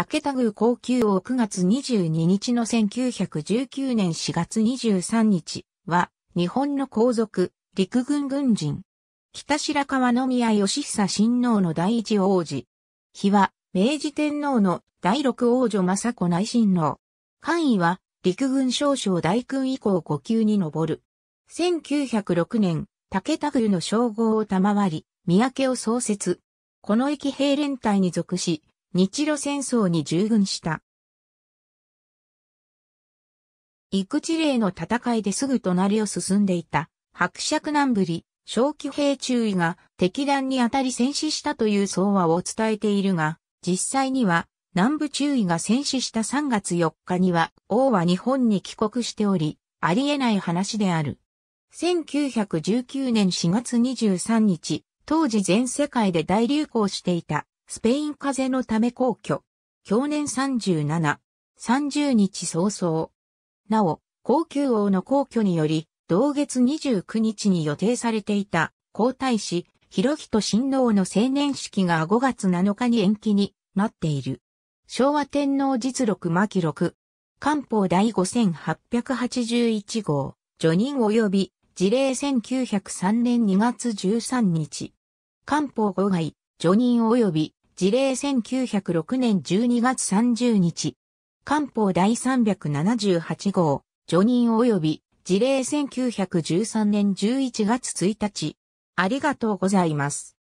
竹田宮高級王9月22日の1919年4月23日は、日本の皇族、陸軍軍人。北白川宮義久親王の第一王子。日は、明治天皇の第六王女政子内親王。官位は、陸軍少将大君以降5級に上る。1906年、竹田宮の称号を賜り、三宅を創設。この駅兵連隊に属し、日露戦争に従軍した。幾地霊の戦いですぐ隣を進んでいた伯爵南部里、小規兵注意が敵弾に当たり戦死したという相話を伝えているが、実際には南部注意が戦死した3月4日には王は日本に帰国しており、ありえない話である。1919年4月23日、当時全世界で大流行していたスペイン風邪のため皇居。去年37、30日早々。なお、皇宮王の皇居により、同月29日に予定されていた皇太子、広人親王の青年式が5月7日に延期になっている。昭和天皇実録巻録。官報第5881号、序任及び、事例1903年2月13日。官報5外、序任及び、事例1906年12月30日。官報第378号、除任及び、事例1913年11月1日。ありがとうございます。